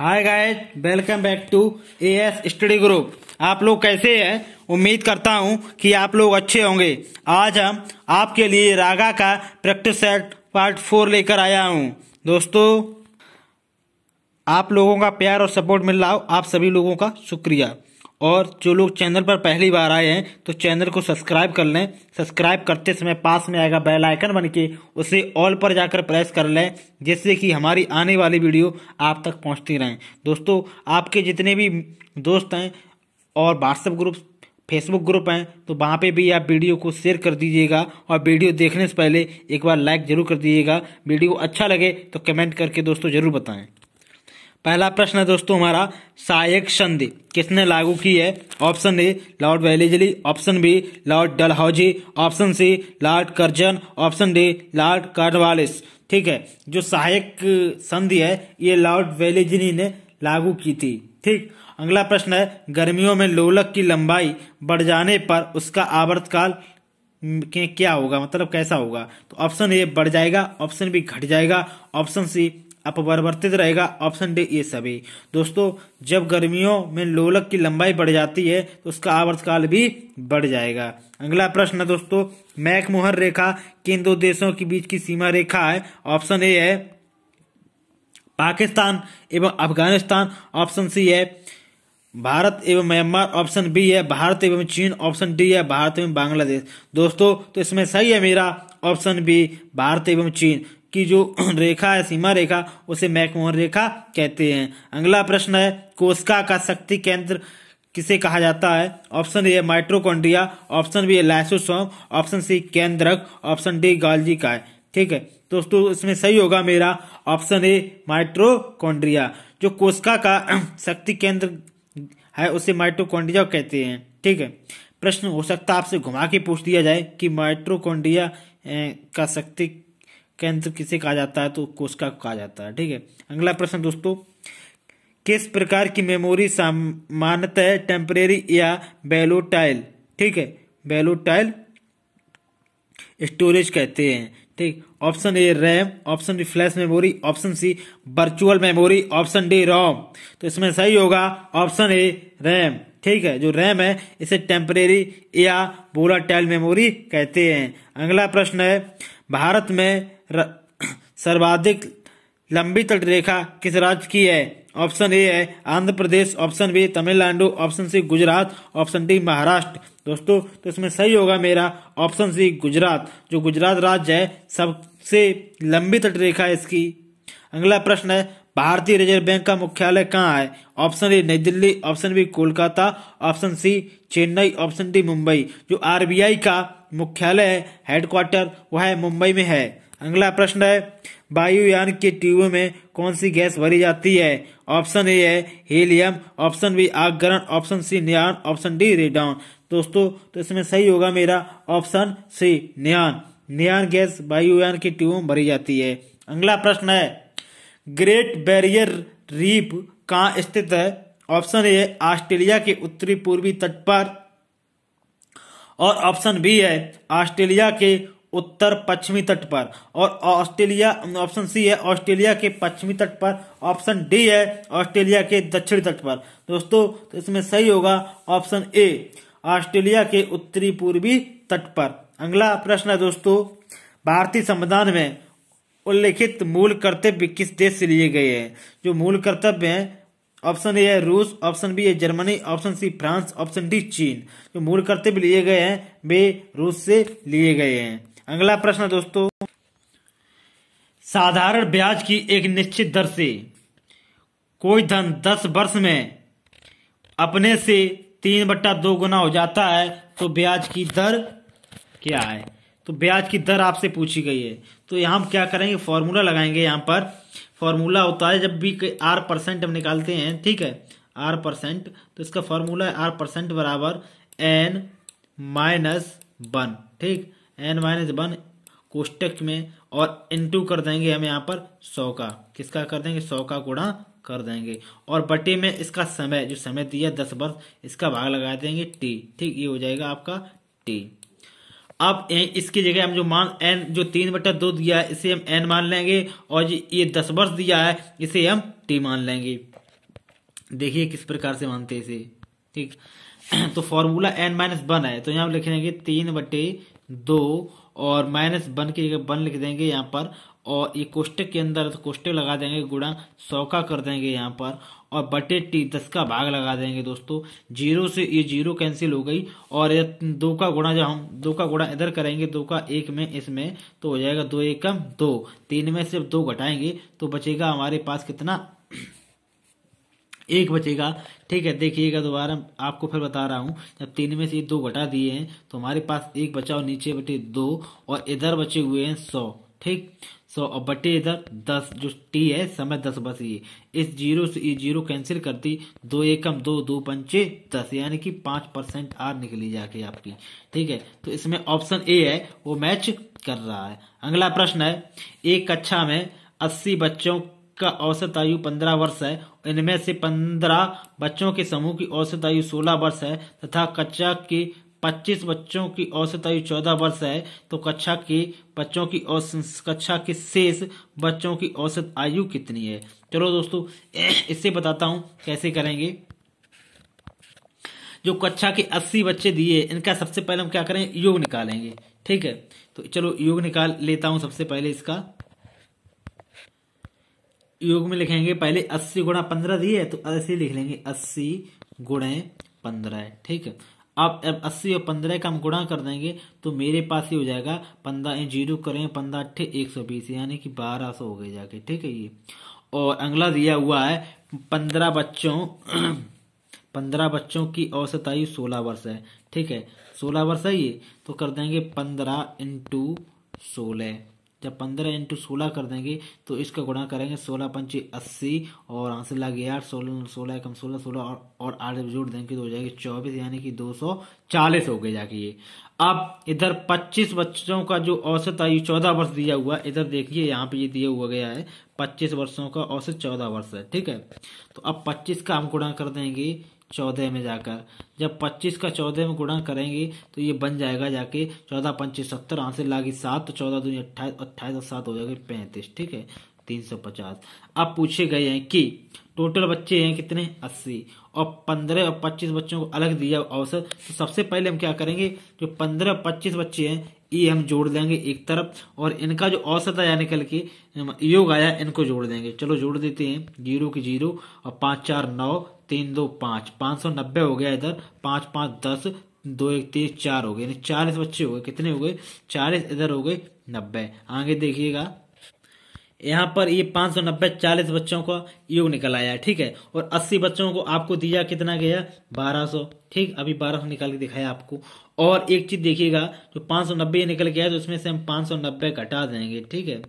hi guys welcome back to A S study group आप लोग कैसे हैं उम्मीद करता हूं कि आप लोग अच्छे होंगे आज हम आपके लिए रागा का प्रैक्टिस सेट पार्ट फोर लेकर आया हूं दोस्तों आप लोगों का प्यार और सपोर्ट मिल रहा हो आप सभी लोगों का शुक्रिया और जो लोग चैनल पर पहली बार आए हैं तो चैनल को सब्सक्राइब कर लें सब्सक्राइब करते समय पास में आएगा बेल आइकन बन के उसे ऑल पर जाकर प्रेस कर लें जिससे कि हमारी आने वाली वीडियो आप तक पहुंचती रहें दोस्तों आपके जितने भी दोस्त हैं और व्हाट्सएप ग्रुप फेसबुक ग्रुप हैं तो वहाँ पे भी आप वीडियो को शेयर कर दीजिएगा और वीडियो देखने से पहले एक बार लाइक ज़रूर कर दीजिएगा वीडियो अच्छा लगे तो कमेंट करके दोस्तों ज़रूर बताएं पहला प्रश्न है दोस्तों हमारा सहायक संधि किसने लागू की है option A Lord Wellesley option B Lord Dalhousie option C Lord Curzon option D Lord Cornwallis ठीक है जो सहायक संधि है ये लॉर्ड वेलेजली ने लागू की थी ठीक अगला प्रश्न है गर्मियों में लोलक की लंबाई बढ़ जाने पर उसका आवर्तकाल क्या होगा मतलब कैसा होगा तो ऑप्शन ए बढ़ जाएगा ऑप्शन बी घट जाएगा ऑप्शन सी अपवर्तित तो रहेगा ऑप्शन डी ये सभी दोस्तों जब गर्मियों में लोलक की लंबाई बढ़ जाती है तो उसका आवर्तकाल भी बढ़ जाएगा अगला प्रश्न है दोस्तों मैकमोहर रेखा किन दो देशों के बीच की सीमा रेखा है ऑप्शन ए है पाकिस्तान एवं अफगानिस्तान ऑप्शन सी है भारत एवं म्यांमार ऑप्शन बी है भारत एवं चीन ऑप्शन डी है भारत एवं बांग्लादेश दोस्तों तो इसमें सही है मेरा ऑप्शन बी भारत एवं चीन की जो रेखा है सीमा रेखा उसे मैकमोहन रेखा कहते हैं अगला प्रश्न है कोशिका का शक्ति केंद्र किसे कहा जाता है option A mitochondria option B है लाइसोसोम ऑप्शन सी केंद्रक ऑप्शन डी गालजी का है ठीक है दोस्तों इसमें सही होगा मेरा ऑप्शन ए माइट्रोकॉन्ड्रिया जो कोशिका का शक्ति केंद्र है उसे माइट्रोकॉन्ड्रिया कहते हैं ठीक है प्रश्न हो सकता है आपसे घुमा के पूछ दिया जाए कि माइट्रोकॉन्ड्रिया का शक्ति केंद्र किसे कहा जाता है तो कोशिका को कहा जाता है ठीक है अगला प्रश्न दोस्तों किस प्रकार की मेमोरी सामान्यतः टेम्परेरी या बेलोटाइल ठीक है बेलोटाइल स्टोरेज कहते हैं ठीक option A RAM option B flash memory option C virtual memory option D ROM तो इसमें सही होगा ऑप्शन ए रैम ठीक है जो रैम है इसे टेम्परेरी या बोलाटाइल मेमोरी कहते हैं अगला प्रश्न है भारत में सर्वाधिक लंबी तटरेखा किस राज्य की है ऑप्शन ए है Andhra Pradesh option B Tamil Nadu option C Gujarat option D Maharashtra दोस्तों तो इसमें सही होगा मेरा ऑप्शन सी गुजरात जो गुजरात राज्य है सबसे लंबी तटरेखा इसकी अगला प्रश्न है भारतीय रिजर्व बैंक का मुख्यालय कहाँ है option A New Delhi option B Kolkata option C Chennai option D Mumbai जो आरबीआई का मुख्यालय हेडक्वार्टर वह मुंबई में है अगला प्रश्न है वायुयान के ट्यूब में कौन सी गैस भरी जाती है ऑप्शन ए है हीलियम ऑप्शन बी आगरण option C neon option D radon दोस्तों तो इसमें सही होगा मेरा ऑप्शन सी न्यान न्यान गैस वायुयान के ट्यूब में भरी जाती है अगला प्रश्न है ग्रेट बैरियर रीप कहाँ स्थित है ऑप्शन ए ऑस्ट्रेलिया के उत्तरी पूर्वी तट पर और ऑप्शन बी है ऑस्ट्रेलिया के उत्तर पश्चिमी तट पर और ऑस्ट्रेलिया ऑप्शन सी है ऑस्ट्रेलिया के पश्चिमी तट पर ऑप्शन डी है ऑस्ट्रेलिया के दक्षिण तट पर दोस्तों तो इसमें सही होगा ऑप्शन ए ऑस्ट्रेलिया के उत्तरी पूर्वी तट पर अगला प्रश्न है दोस्तों भारतीय संविधान में उल्लेखित मूल कर्तव्य किस देश से लिए गए हैं जो मूल कर्तव्य है ऑप्शन ए है रूस ऑप्शन बी है Germany option C France option D चीन जो मूल करते भी लिए गए हैं वे रूस से लिए गए हैं अगला प्रश्न दोस्तों साधारण ब्याज की एक निश्चित दर से कोई धन दस वर्ष में अपने से तीन बट्टा दो गुना हो जाता है तो ब्याज की दर क्या है तो ब्याज की दर आपसे पूछी गई है तो यहाँ हम क्या करेंगे फॉर्मूला लगाएंगे यहाँ पर फॉर्मूला होता है जब भी आर परसेंट हम निकालते हैं ठीक है आर परसेंट तो इसका फॉर्मूला है आर परसेंट बराबर एन माइनस वन ठीक एन माइनस वन कोष्टक में और टू कर देंगे हम यहाँ पर सौ का किसका कर देंगे सौ का गुणा कर देंगे और बटे में इसका समय जो समय दिया दस वर्ष इसका भाग लगा देंगे टी ठीक ये हो जाएगा आपका टी अब इसकी जगह हम जो मान एन जो तीन बटा दो दिया है इसे हम एन मान लेंगे और ये दस वर्ष दिया है इसे हम टी मान लेंगे देखिए किस प्रकार से मानते हैं इसे ठीक तो फॉर्मूला एन माइनस वन है तो यहाँ लिखेंगे तीन बटे दो और माइनस वन की जगह वन लिख देंगे यहाँ पर और ये कोष्टक के अंदर तो कोष्टक लगा देंगे गुणा सौ का कर देंगे यहाँ पर और बटे टी दस का भाग लगा देंगे दोस्तों जीरो से ये जीरो कैंसिल हो गई और ये दो का गुणा जब हम दो का गुणा इधर करेंगे दो का एक में इसमें तो हो जाएगा दो एक कम दो तीन में सिर्फ दो घटाएंगे तो बचेगा हमारे पास कितना एक बचेगा ठीक है देखिएगा दोबारा आपको फिर बता रहा हूँ जब तीन में से दो घटा दिए हैं तो हमारे पास एक बचा और नीचे बटे दो और इधर बचे हुए हैं सौ ठीक सो और बटे इधर दस जो टी है समय दस बस ये इस जीरो से ये जीरो कैंसिल करती दो एकम दो दो पंचे दस यानी कि पांच परसेंट आर निकली जाके आपकी ठीक है तो इसमें ऑप्शन ए है वो मैच कर रहा है अगला प्रश्न है एक कक्षा में अस्सी बच्चों का औसत आयु पंद्रह वर्ष है इनमें से पंद्रह बच्चों के समूह की औसत आयु सोलह वर्ष है तथा कक्षा के पच्चीस बच्चों की औसत आयु चौदह वर्ष है तो कक्षा के बच्चों की औसत कक्षा के शेष बच्चों की औसत आयु कितनी है चलो दोस्तों इससे बताता हूं कैसे करेंगे जो कक्षा के अस्सी बच्चे दिए इनका सबसे पहले हम क्या करें योग निकालेंगे ठीक है तो चलो योग निकाल लेता हूं सबसे पहले इसका योग में लिखेंगे पहले अस्सी गुणा पंद्रह दिए तो ऐसे लिख लेंगे अस्सी गुणे पंद्रह ठीक है आप अब अस्सी और पंद्रह का हम गुणा कर देंगे तो मेरे पास ये हो जाएगा पंद्रह जीरो करें पंद्रह अट्ठे एक सौ बीस यानी कि बारह सौ हो गए जाके ठीक है ये और अगला दिया हुआ है पंद्रह बच्चों पंद्रह बच्चों की औसत आयु सोलह वर्ष है ठीक है सोलह वर्ष है ये तो कर देंगे पंद्रह इंटू सोलह जब पंद्रह इंटू सोलह कर देंगे तो इसका गुणा करेंगे सोलह पंची अस्सी और आंसर लग गया सोलह सोलह एक सोलह सोलह और और आठ जोड़ देंगे तो हो जाएगी चौबीस यानी कि दो सौ चालीस हो गए जाके ये अब इधर पच्चीस बच्चों का जो औसत आयु चौदह वर्ष दिया हुआ इधर देखिए यहाँ पे ये दिया हुआ गया है पच्चीस वर्षों का औसत चौदह वर्ष है ठीक है तो अब पच्चीस का हम गुणा कर देंगे चौदह में जाकर जब पच्चीस का चौदह में गुणा करेंगे तो ये बन जाएगा जाके चौदह पंचे सत्तर आंसर लागी सात तो चौदह दूनी अट्ठाईस अट्ठाईस और सात हो जाएगी पैंतीस ठीक है तीन सौ पचास अब पूछे गए हैं कि टोटल बच्चे हैं कितने अस्सी और पंद्रह और पच्चीस बच्चों को अलग दिया अवसर तो सबसे पहले हम क्या करेंगे जो पंद्रह और पच्चीस बच्चे हैं ये हम जोड़ देंगे एक तरफ और इनका जो औसत आया निकल के योग आया इनको जोड़ देंगे चलो जोड़ देते हैं जीरो की जीरो और पाँच चार नौ तीन दो पाँच पाँच सौ नब्बे हो गया इधर पाँच पाँच दस दो एक तीस चार हो गए यानी चालीस बच्चे हो गए कितने हो गए चालीस इधर हो गए नब्बे आगे देखिएगा यहाँ पर ये पाँच सौ नब्बे चालीस बच्चों का योग निकल आया है ठीक है और अस्सी बच्चों को आपको दिया कितना गया बारह सौ ठीक अभी बारह सौ निकाल के दिखाया आपको और एक चीज देखिएगा जो पाँच सौ नब्बे निकल गया है तो उसमें से हम पाँच सौ नब्बे घटा देंगे ठीक है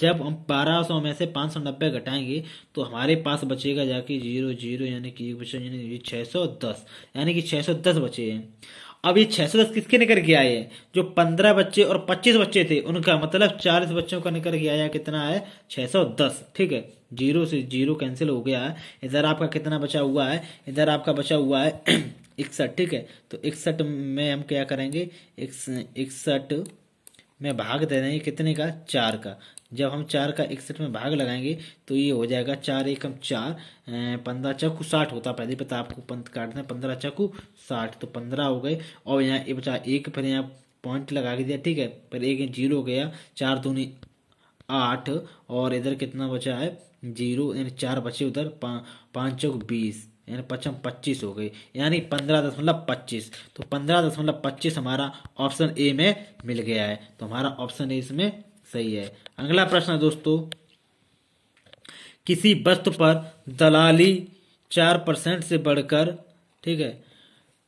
जब हम बारह सौ में से पाँच सौ नब्बे घटाएंगे तो हमारे पास बचेगा जाके जीरो जीरो यानी कि छः सौ दस यानी कि छः सौ दस बचे हैं अब ये छः सौ दस किसके निकल के आए हैं जो पंद्रह बच्चे और पच्चीस बच्चे थे उनका मतलब चालीस बच्चों का निकल के आया कितना है छः सौ दस ठीक है जीरो से जीरो कैंसिल हो गया है इधर आपका कितना बचा हुआ है इधर आपका बचा हुआ है इकसठ ठीक है तो इकसठ में हम क्या करेंगे इकसठ में भाग दे देंगे कितने का चार का जब हम चार का इकसठ में भाग लगाएंगे तो ये हो जाएगा चार एकम चार अं, पंद्रह चकू साठ होता पहले पता आपको पंथ काटना है पंद्रह चकू साठ तो पंद्रह हो गए और यहाँ ये बचा एक फिर यहाँ पॉइंट लगा के दिया ठीक है पर एक जीरो हो गया चार दूनी आठ और इधर कितना बचा है जीरो यानी चार बचे उधर पाँच चौक बीस यानी पचम पच्चीस हो गई यानी पंद्रह दशमलव पच्चीस तो पंद्रह दशमलव पच्चीस हमारा ऑप्शन ए में मिल गया है तो हमारा ऑप्शन ए इसमें सही है अगला प्रश्न दोस्तों किसी वस्तु पर दलाली चार परसेंट से बढ़कर ठीक है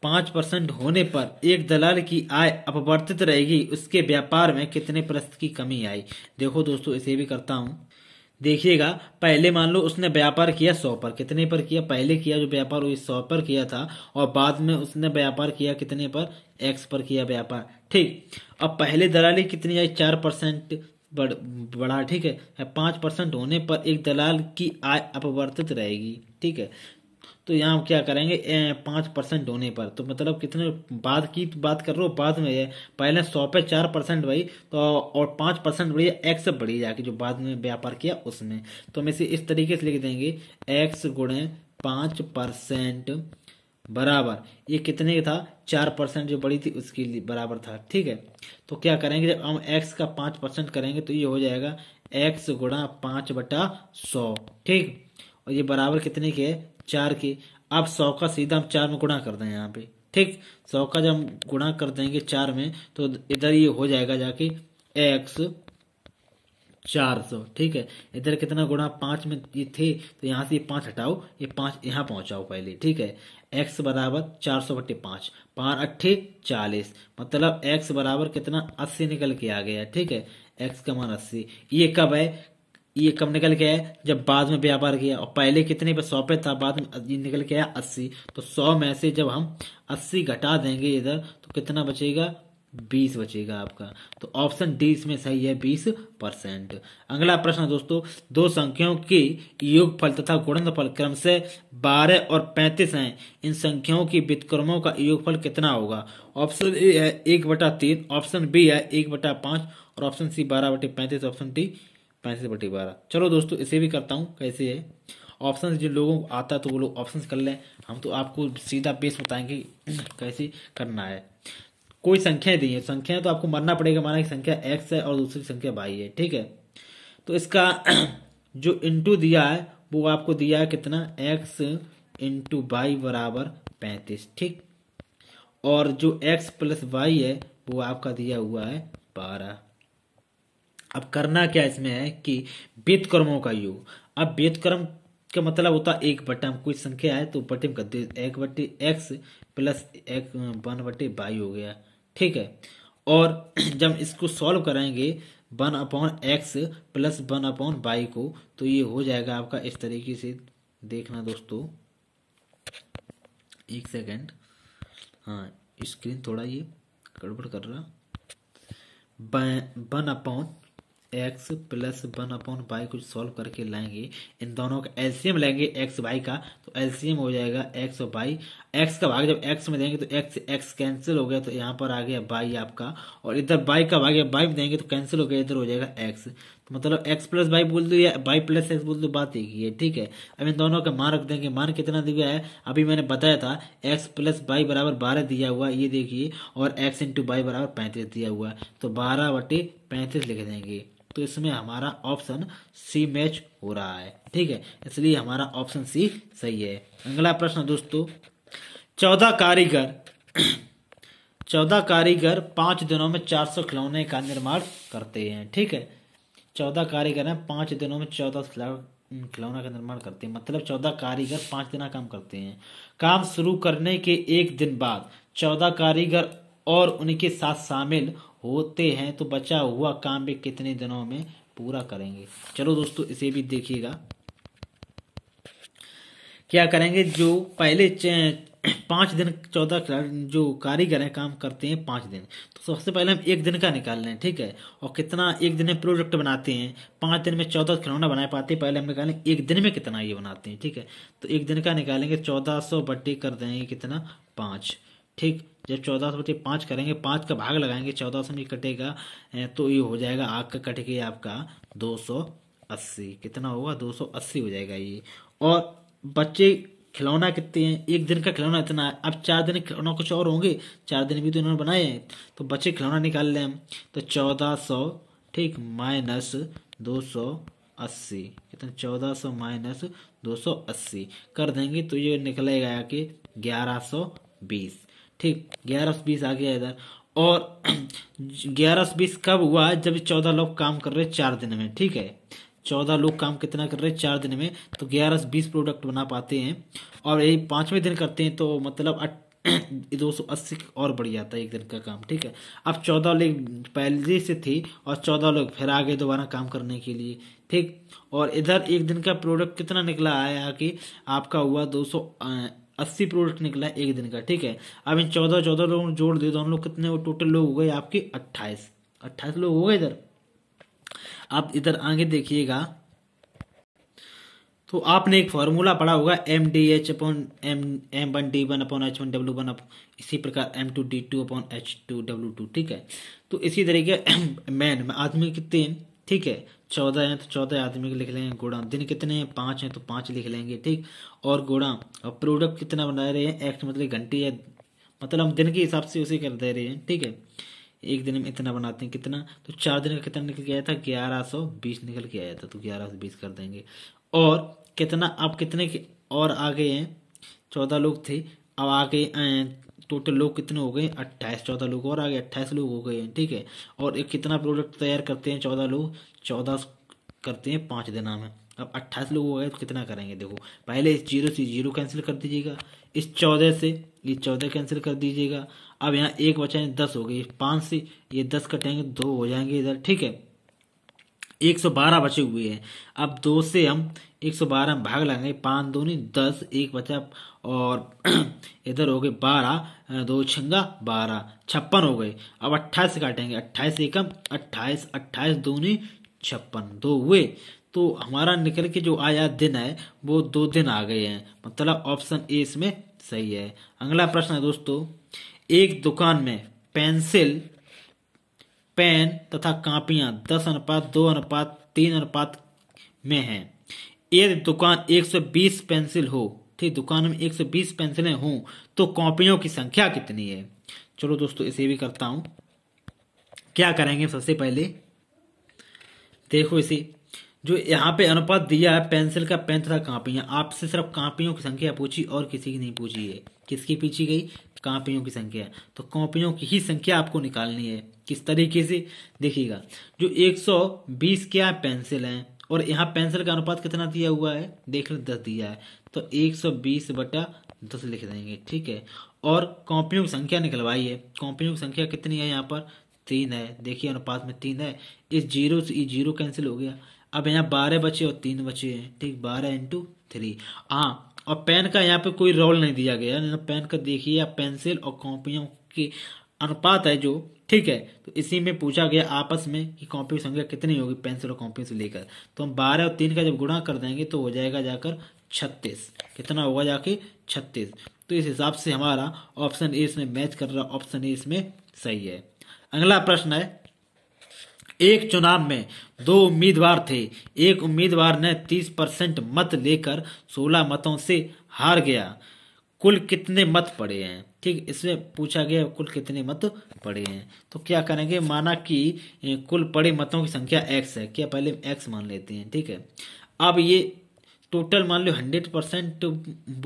पांच परसेंट होने पर एक दलाल की आय अपवर्तित रहेगी उसके व्यापार में कितने प्रतिशत की कमी आई देखो दोस्तों इसे भी करता हूँ देखिएगा पहले मान लो उसने व्यापार किया सौ पर कितने पर किया पहले किया जो व्यापार हुई सौ पर किया था और बाद में उसने व्यापार किया कितने पर एक्स पर किया व्यापार ठीक अब पहले दलाली कितनी आई चार परसेंट बढ़ बढ़ा ठीक है पाँच परसेंट होने पर एक दलाल की आय अपवर्तित रहेगी ठीक है तो यहाँ हम क्या करेंगे पाँच परसेंट होने पर तो मतलब कितने बाद की बात कर रहे हो बाद में पहले सौ पे चार परसेंट बढ़ी तो और पाँच परसेंट बढ़ी एक्स बढ़ी जाके जो बाद में व्यापार किया उसमें तो हम इसे इस तरीके से लिख देंगे एक्स गुणे पाँच परसेंट बराबर ये कितने था चार परसेंट जो बड़ी थी उसके लिए बराबर था ठीक है तो क्या करेंगे जब हम एक्स का पाँच परसेंट करेंगे तो ये हो जाएगा एक्स गुणा पाँच बटा सौ ठीक और ये बराबर कितने के है चार के अब सौ का सीधा हम चार में गुणा कर दें यहाँ पे ठीक सौ का जब हम गुणा कर देंगे चार में तो इधर ये हो जाएगा जाके एक्स चार सौ ठीक है इधर कितना गुणा पाँच में ये थे तो यहाँ से ये पाँच हटाओ ये पाँच यहाँ पहुँचाओ पहले ठीक है x बराबर चार सौ बट्टे पाँच पाँच अट्ठे चालीस मतलब x बराबर कितना अस्सी निकल के आ गया ठीक है एक्स का मान अस्सी ये कब है ये कब निकल के आया जब बाद में व्यापार किया और पहले कितने पे सौ पे था बाद में ये निकल के आया अस्सी तो सौ में से जब हम अस्सी घटा देंगे इधर तो कितना बचेगा बीस बचेगा आपका तो ऑप्शन डी इसमें सही है बीस परसेंट अगला प्रश्न दोस्तों दो संख्याओं के योगफल तथा गुणनफल क्रम से बारह और पैंतीस हैं इन संख्याओं की व्युतक्रमों का योगफल कितना होगा ऑप्शन ए है एक बटा तीन ऑप्शन बी है एक बटा पांच और ऑप्शन सी बारह बटे पैंतीस ऑप्शन डी पैंतीस बटे बारह चलो दोस्तों इसे भी करता हूँ कैसे है ऑप्शन जो लोगों को आता है तो वो लोग ऑप्शन कर लें हम तो आपको सीधा बेस बताएंगे कैसे करना है कोई संख्या दी है संख्या तो आपको मानना पड़ेगा माना कि संख्या एक्स है और दूसरी संख्या वाई है ठीक है तो इसका जो इंटू दिया है वो आपको दिया है कितना एक्स इंटू बाई बराबर पैंतीस ठीक और जो एक्स प्लस वाई है वो आपका दिया हुआ है बारह अब करना क्या इसमें है कि बेतक्रमों का योग अब बेतक्रम का मतलब होता है एक बटम कोई संख्या है तो बटे में कर एक बटे एक्स प्लस एक वन बटे बाई हो गया ठीक है और जब इसको सॉल्व कराएंगे one upon X plus one upon Y को तो ये हो जाएगा आपका इस तरीके से देखना दोस्तों एक सेकेंड हाँ स्क्रीन थोड़ा ये गड़बड़ कर रहा one upon X plus one upon Y को सॉल्व करके लाएंगे इन दोनों का एलसीएम लेंगे एक्स बाई का तो एलसीएम हो जाएगा एक्स बाई एक्स का भाग जब एक्स में देंगे तो एक्स एक्स कैंसिल हो गया तो यहाँ पर आ गया बाई आपका और इधर बाई का भाग बाई में देंगे तो कैंसिल हो गया इधर हो जाएगा एक्स तो मतलब एक्स प्लस बाई बोल दो या बाई प्लस एक्स बोल दो बात एक ही है ठीक है अब इन दोनों का मान रख देंगे मान कितना दिया है अभी मैंने बताया था एक्स प्लस बाई बराबर बारह दिया हुआ ये देखिए और एक्स इंटू बाई बराबर पैंतीस दिया हुआ तो बारह बटे पैंतीस लिख देंगे तो इसमें हमारा ऑप्शन सी मैच हो रहा है ठीक है इसलिए हमारा ऑप्शन सी सही है अगला प्रश्न दोस्तों चौदह कारीगर चौदह कारीगर पांच दिनों में चार सौ खिलौने का निर्माण करते हैं ठीक है चौदह कारीगर हैं पांच दिनों में चौदह खिलौना का निर्माण करते हैं मतलब चौदह कारीगर पांच दिन काम करते हैं काम शुरू करने के एक दिन बाद चौदह कारीगर और उनके साथ शामिल होते हैं तो बचा हुआ काम भी कितने दिनों में पूरा करेंगे चलो दोस्तों इसे भी देखिएगा क्या करेंगे जो पहले पाँच दिन चौदह जो कारीगर हैं काम करते हैं पाँच दिन तो सबसे पहले हम एक दिन का निकाल लें ठीक है और कितना एक दिन में प्रोडक्ट बनाते हैं पाँच दिन में चौदह खिलौना बना पाते हैं पहले हम निकालें एक दिन में कितना ये बनाते हैं ठीक है तो एक दिन का निकालेंगे चौदह सौ बट्टी कर देंगे कितना पाँच ठीक जब चौदह सौ बटे पाँच करेंगे पाँच का भाग लगाएंगे चौदह सौ में कटेगा तो ये हो जाएगा आग का कटेगा आपका दो सौ अस्सी कितना होगा दो सौ अस्सी हो जाएगा ये और बच्चे खिलौना कितने हैं एक दिन का खिलौना इतना है अब चार दिन खिलौना कुछ और होंगे चार दिन भी तो इन्होंने बनाए हैं तो बचे खिलौना निकाल लें हम तो चौदह सौ ठीक माइनस दो सौ अस्सी कितना चौदह सौ माइनस दो सौ अस्सी कर देंगे तो ये निकलेगा कि ग्यारह सौ बीस ठीक ग्यारह सौ बीस आ गया इधर और ग्यारह सौ बीस कब हुआ जब चौदह लोग काम कर रहे चार दिन में ठीक है चौदह लोग काम कितना कर रहे हैं चार दिन में तो ग्यारह से बीस प्रोडक्ट बना पाते हैं और ये पाँचवें दिन करते हैं तो मतलब दो सौ अस्सी और बढ़ जाता है एक दिन का काम ठीक है अब चौदह लोग पहले से थे और चौदह लोग फिर आ गए दोबारा काम करने के लिए ठीक और इधर एक दिन का प्रोडक्ट कितना निकला आया कि आपका हुआ दो सौ अस्सी प्रोडक्ट निकला एक दिन का ठीक है अब इन चौदह चौदह लोगों जोड़ दे दोनों लोग कितने वो टोटल लोग हो गए आपके अट्ठाईस अट्ठाईस लोग हो गए इधर आप इधर आगे देखिएगा तो आपने एक फॉर्मूला पढ़ा होगा M D H upon M M one D one upon H one W one इसी प्रकार M two D two upon H two W two ठीक है तो इसी तरीके मैन आदमी कितने ठीक है चौदह हैं तो चौदह आदमी के लिख लेंगे गोड़ा दिन कितने हैं पाँच हैं तो पाँच लिख लेंगे ठीक और गुणा और प्रोडक्ट कितना बना रहे हैं एक्स मतलब घंटी है मतलब हम दिन के हिसाब से उसे कर दे रहे हैं ठीक है एक दिन में इतना बनाते हैं कितना तो चार दिन का कितना निकल के आया था ग्यारह सौ बीस निकल के आया था तो ग्यारह सौ बीस कर देंगे और कितना आप कितने के और आ गए हैं चौदह लोग थे अब आ गए टोटल लोग कितने हो गए अट्ठाईस चौदह लोग और आ गए अट्ठाईस लोग हो गए हैं ठीक है और एक कितना प्रोडक्ट तैयार करते हैं चौदह लोग चौदह करते हैं पाँच दिन में अब अट्ठाईस लोग हो गए तो कितना करेंगे देखो पहले इस जीरो से जीरो कैंसिल कर दीजिएगा इस चौदह से ये चौदह कैंसिल कर दीजिएगा अब यहाँ एक बचा है दस हो गई पांच से ये दस कटेंगे दो हो जाएंगे इधर ठीक है एक सौ बारह बचे हुए हैं अब दो से हम एक सौ बारह में भाग लगाएंगे पांच दो नहीं दस एक बचा और इधर हो गए बारह दो छंगा बारह छप्पन हो गए अब अट्ठाईस काटेंगे अट्ठाईस एकम अट्ठाईस अट्ठाईस नहीं छप्पन दो हुए तो हमारा निकल के जो आया दिन है वो दो दिन आ गए हैं मतलब ऑप्शन ए इसमें सही है अगला प्रश्न है दोस्तों एक दुकान में पेंसिल पेन तथा कापियां दस अनुपात दो अनुपात तीन अनुपात में है यदि दुकान 120 पेंसिल हो ठीक दुकान में 120 पेंसिलें हों तो कॉपियों की संख्या कितनी है चलो दोस्तों इसे भी करता हूं क्या करेंगे सबसे पहले देखो इसे जो यहाँ पे अनुपात दिया है पेंसिल का पेन तथा कापियां आपसे सिर्फ कापियों की संख्या पूछी और किसी की नहीं पूछी है किसकी पूछी गई कापियों की संख्या है तो कॉपियों की ही संख्या आपको निकालनी है किस तरीके से देखिएगा जो 120 क्या पेंसिल हैं और यहाँ पेंसिल का अनुपात कितना दिया हुआ है देख लें दस दिया है तो 120 बटा दस लिख देंगे ठीक है और कॉपियों की संख्या निकलवाई है कॉपियों की संख्या कितनी है यहाँ पर तीन है देखिए अनुपात में तीन है इस जीरो से ये जीरो कैंसिल हो गया अब यहाँ बारह बचे और तीन बचे हैं ठीक बारह इंटू थ्री हाँ और पेन का यहाँ पे कोई रोल नहीं दिया गया है पेन का देखिए आप पेंसिल और कॉपियों की अनुपात है जो ठीक है तो इसी में पूछा गया आपस में कि कॉपी की संख्या कितनी होगी पेंसिल और कॉपी से लेकर तो हम बारह और तीन का जब गुणा कर देंगे तो हो जाएगा जाकर छत्तीस कितना होगा जाके छत्तीस तो इस हिसाब से हमारा ऑप्शन ए इसमें मैच कर रहा ऑप्शन ए इसमें सही है अगला प्रश्न है एक चुनाव में दो उम्मीदवार थे एक उम्मीदवार ने 30 परसेंट मत लेकर 16 मतों से हार गया कुल कितने मत पड़े हैं ठीक इसमें पूछा गया कुल कितने मत पड़े हैं तो क्या करेंगे माना कि कुल पड़े मतों की संख्या एक्स है क्या पहले एक्स मान लेते हैं ठीक है अब ये टोटल मान लो हंड्रेड परसेंट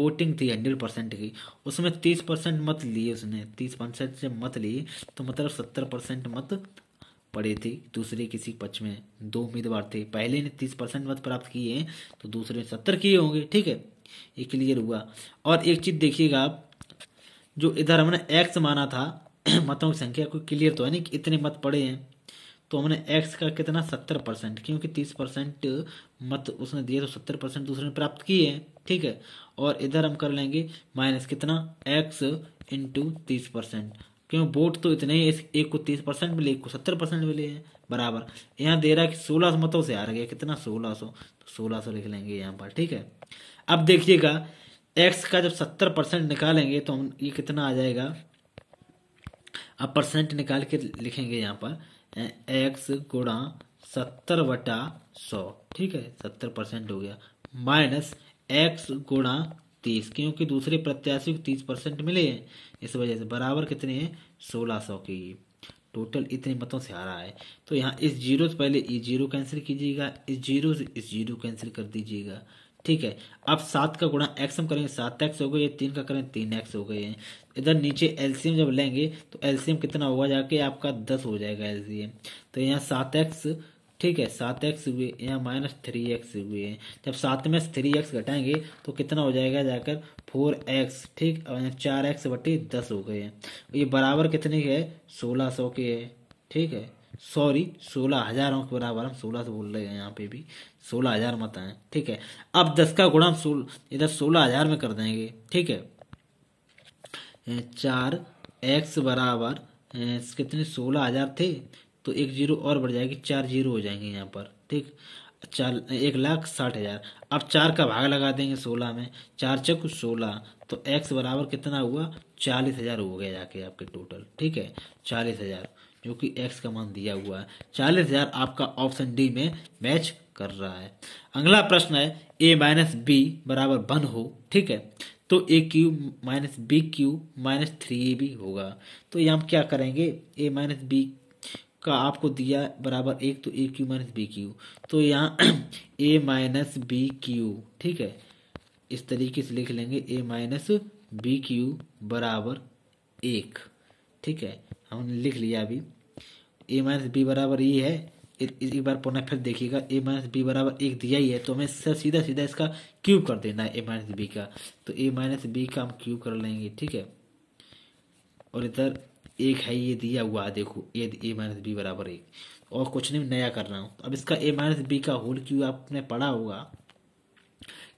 वोटिंग थी हंड्रेड परसेंट की उसमें तीस परसेंट मत लिए उसने तीस परसेंट से मत लिए तो मतलब सत्तर परसेंट मत पड़े थे दूसरे किसी पक्ष में दो उम्मीदवार थे पहले ने तीस परसेंट मत प्राप्त किए हैं तो दूसरे ने सत्तर किए होंगे ठीक है ये क्लियर हुआ और एक चीज़ देखिएगा आप जो इधर हमने एक्स माना था मतों की संख्या को क्लियर तो है नहीं कि इतने मत पड़े हैं तो हमने एक्स का कितना सत्तर परसेंट क्योंकि तीस परसेंट मत उसने दिए तो सत्तर परसेंट दूसरे ने प्राप्त किए हैं ठीक है और इधर हम कर लेंगे माइनस कितना एक्स इंटू तीस परसेंट क्यों वोट तो इतने ही एक को तीस परसेंट मिले एक को सत्तर परसेंट मिले हैं बराबर यहाँ दे रहा है कि सोलह सौ मतों से हार गया कितना सोलह सौ सो, तो सोलह सौ सो लिख लेंगे यहाँ पर ठीक है अब देखिएगा एक्स का जब सत्तर परसेंट निकालेंगे तो ये कितना आ जाएगा अब परसेंट निकाल के लिखेंगे यहाँ पर एक्स गुणा सत्तर वटा सौ ठीक है सत्तर परसेंट हो गया माइनस एक्स गुणा तीस क्योंकि दूसरे प्रत्याशी को तीस परसेंट मिले हैं इस वजह से बराबर कितने हैं सोलह सौ की टोटल इतने मतों से हारा है तो यहाँ इस जीरो से पहले इस जीरो कैंसिल कीजिएगा इस जीरो से इस जीरो कैंसिल कर दीजिएगा ठीक है अब सात का गुणा एक्स हम करेंगे सात एक्स हो गए तीन का करें तीन एक्स हो गए हैं इधर नीचे एलसीएम जब लेंगे तो एलसीएम कितना होगा जाके आपका दस हो जाएगा एलसीएम तो यहाँ सात एक्स ठीक है सात एक्स हुए यहाँ माइनस थ्री एक्स हुए हैं जब सात में थ्री एक्स घटाएंगे तो कितना हो जाएगा जाकर फोर एक्स ठीक और चार एक्स बटी दस हो गए हैं ये बराबर कितने के है सोलह सौ के है ठीक है सॉरी सोलह हजारों के बराबर हम सोलह से बोल रहे हैं यहाँ पे भी सोलह हजार मत आए ठीक है अब दस का गुणा हम सोल इधर सोलह हजार में कर देंगे ठीक है चार एक्स बराबर कितने सोलह हजार थे तो एक जीरो और बढ़ जाएगी चार जीरो हो जाएंगे यहाँ पर ठीक चार एक लाख साठ हज़ार अब चार का भाग लगा देंगे सोलह में चार चक सोलह तो एक्स बराबर कितना हुआ चालीस हज़ार हो गया जाके आपके टोटल ठीक है चालीस हज़ार जो कि एक्स का मान दिया हुआ है चालीस हज़ार आपका ऑप्शन डी में मैच कर रहा है अगला प्रश्न है ए माइनस बी बराबर वन हो ठीक है तो a cube minus b cube minus three a b होगा तो ये हम क्या करेंगे ए माइनस बी का आपको दिया बराबर एक तो a cube minus b cube तो यहाँ ए माइनस बी क्यू ठीक है इस तरीके से लिख लेंगे ए माइनस बी क्यू बराबर एक ठीक है हमने लिख लिया अभी ए माइनस बी बराबर ये e है एक बार पुनः फिर देखिएगा ए माइनस बी बराबर एक दिया ही है तो हमें सर सीधा सीधा इसका क्यूब कर देना है ए माइनस बी का तो ए माइनस बी का हम क्यूब कर लेंगे ठीक है और इधर एक है ये दिया हुआ है देखो ए ए माइनस बी बराबर एक और कुछ नहीं नया कर रहा हूँ अब इसका ए माइनस बी का होल क्यू आपने पढ़ा होगा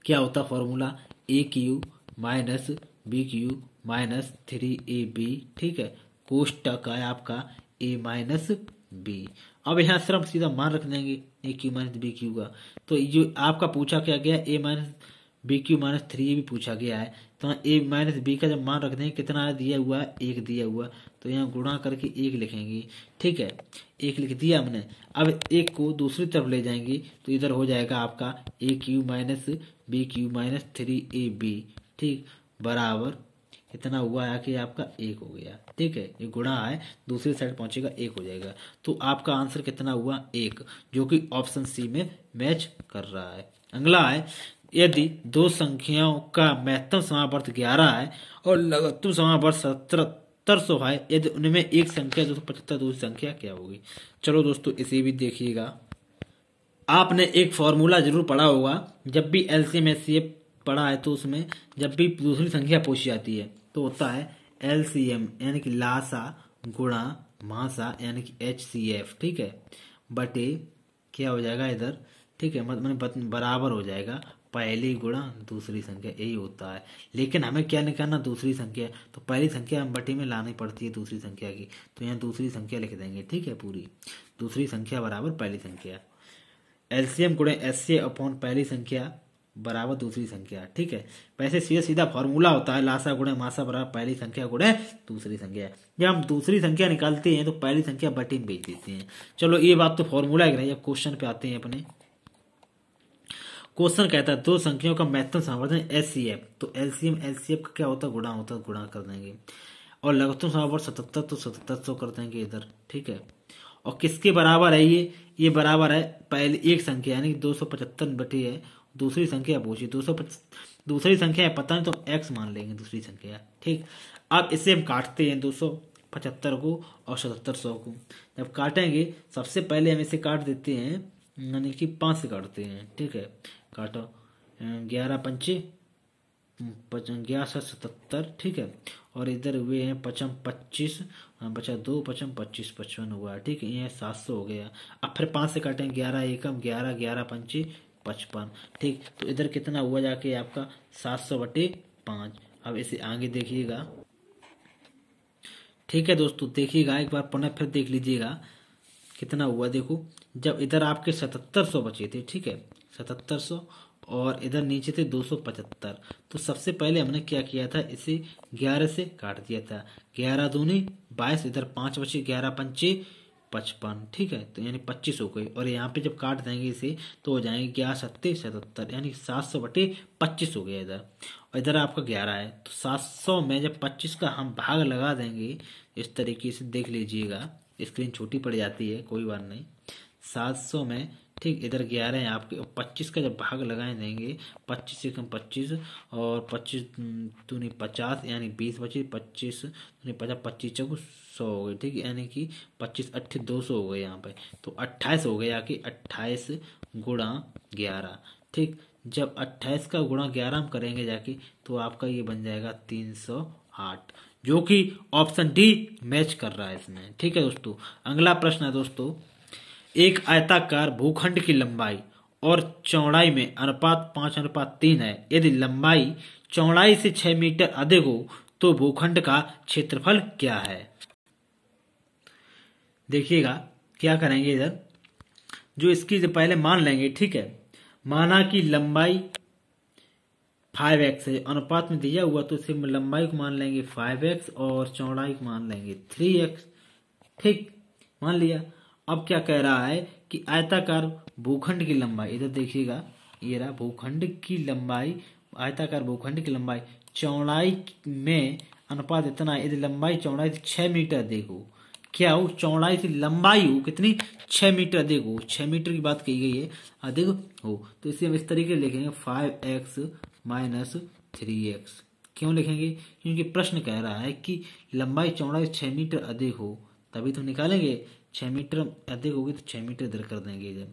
क्या होता formula a cube minus b cube minus three a b ठीक है का है आपका ए माइनस बी अब यहाँ सर हम सीधा मान रख देंगे a cube minus b cube का तो ये आपका पूछा क्या गया a minus b cube minus three a भी पूछा गया है तो ए माइनस बी का जब मान रख देंगे कितना दिया हुआ है एक दिया हुआ तो यहाँ गुणा करके एक लिखेंगे ठीक है एक लिख दिया हमने अब एक को दूसरी तरफ ले जाएंगे तो इधर हो जाएगा आपका a cube minus b cube minus three a b ठीक बराबर कितना हुआ है कि आपका एक हो गया ठीक है ये गुणा है दूसरी साइड पहुंचेगा एक हो जाएगा तो आपका आंसर कितना हुआ एक जो कि ऑप्शन सी में मैच कर रहा है अगला है यदि दो संख्याओं का महत्तम समावर्त ग्यारह है और लघुत्तम समावर्त सत्तर सौ है यदि उनमें एक संख्या दो तो सौ पचहत्तर दूसरी संख्या क्या होगी चलो दोस्तों इसे भी देखिएगा आपने एक फॉर्मूला जरूर पढ़ा होगा जब भी L C M S C पढ़ा है तो उसमें जब भी दूसरी संख्या पूछी जाती है तो होता है एल सी एम यानी कि लासा गुणा मासा यानी कि एच सी एफ ठीक है बटे क्या हो जाएगा इधर ठीक है मतलब बराबर हो जाएगा पहली गुणा दूसरी संख्या यही होता है लेकिन हमें क्या निकालना दूसरी संख्या तो पहली संख्या हम बटी में लानी पड़ती है दूसरी संख्या की तो यहाँ दूसरी संख्या लिख देंगे ठीक है पूरी दूसरी संख्या बराबर पहली संख्या एलसीएम गुणे एस सी अपॉन पहली संख्या बराबर दूसरी संख्या ठीक है वैसे तो सीधा सीधा फॉर्मूला होता है लासा गुणे मासा बराबर पहली संख्या गुणे दूसरी संख्या जब हम दूसरी संख्या निकालते हैं तो पहली संख्या बटी में भेज देते हैं चलो ये बात तो फॉर्मूला ही रही क्वेश्चन पे आते हैं अपने क्वेश्चन कहता है दो संख्याओं का महत्तम सी एलसीएफ तो एलसीएम एलसीएफ का क्या होता है गुणा होता है गुणा कर देंगे और लघुत्तम संवर्धन सतहत्तर तो सतहत्तर सौ कर देंगे इधर ठीक है और किसके बराबर है ये ये बराबर है पहले एक संख्या यानी कि दो सौ पचहत्तर बटी है दूसरी संख्या पूछी दो सौ दूसरी संख्या है पता नहीं तो एक्स मान लेंगे दूसरी संख्या ठीक अब इसे हम काटते हैं दो सौ पचहत्तर को और सतहत्तर सौ को जब काटेंगे सबसे पहले हम इसे काट देते हैं यानी कि पाँच से काटते हैं ठीक है काटो ग्यारह पंचे हम्म, ग्यारह सौ सतहत्तर ठीक है और इधर हुए हैं पचम पच्चीस बचा दो पचम पच्चीस पचपन हुआ है ठीक है ये सात सौ हो गया अब फिर पाँच से काटें ग्यारह एकम ग्यारह ग्यारह पंची पचपन ठीक तो इधर कितना हुआ जाके आपका सात सौ बटे पाँच अब इसे आगे देखिएगा ठीक है दोस्तों देखिएगा एक बार पुनः फिर देख लीजिएगा कितना हुआ देखो जब इधर आपके सतहत्तर सौ बचे थे ठीक है सतहत्तर सौ और इधर नीचे थे 275 तो सबसे पहले हमने क्या किया था इसे 11 से काट दिया था 11 दूनी 22 इधर पाँच बचे ग्यारह पंचे पचपन ठीक है तो यानी पच्चीस हो गई और यहाँ पे जब काट देंगे इसे तो हो जाएंगे ग्यारह सत्ते सतहत्तर यानी सात सौ बटे पच्चीस हो गया इधर और इधर आपका ग्यारह है तो सात सौ में जब पच्चीस का हम भाग लगा देंगे इस तरीके से देख लीजिएगा स्क्रीन छोटी पड़ जाती है कोई बात नहीं सात सौ में ठीक इधर ग्यारह है आपके पच्चीस का जब भाग लगाए देंगे पच्चीस कम पच्चीस और पच्चीस दूनी पचास यानी बीस पच्चीस पच्चीस दूनी पचास पच्चीस चौक सौ हो गए ठीक यानी कि पच्चीस अट्ठी दो सौ हो गए यहाँ पे तो अट्ठाईस हो गया कि अट्ठाईस गुणा ग्यारह ठीक जब अट्ठाईस का गुणा ग्यारह हम करेंगे जाके तो आपका ये बन जाएगा तीन सौ आठ जो कि ऑप्शन डी मैच कर रहा है इसमें ठीक है दोस्तों अगला प्रश्न है दोस्तों एक आयताकार भूखंड की लंबाई और चौड़ाई में अनुपात पांच अनुपात तीन है यदि लंबाई चौड़ाई से छह मीटर अधिक हो तो भूखंड का क्षेत्रफल क्या है देखिएगा क्या करेंगे इधर जो इसकी जो पहले मान लेंगे ठीक है माना कि लंबाई फाइव एक्स है अनुपात में दिया हुआ तो सिर्फ लंबाई को मान लेंगे फाइव एक्स और चौड़ाई को मान लेंगे थ्री एक्स ठीक मान लिया अब क्या कह रहा है कि आयताकार भूखंड की लंबाई इधर देखिएगा ये रहा भूखंड की लंबाई आयताकार भूखंड की लंबाई चौड़ाई में अनुपात इतना यदि लंबाई चौड़ाई छह मीटर देखो क्या हो चौड़ाई से लंबाई हो कितनी छ मीटर देखो छह मीटर की बात कही गई है देखो हो तो इसे हम इस तरीके लिखेंगे five x minus three x क्यों लिखेंगे क्योंकि प्रश्न कह रहा है कि लंबाई चौड़ाई छह मीटर अधिक हो तभी तो निकालेंगे छः मीटर अधिक होगी तो छः मीटर इधर कर देंगे इधर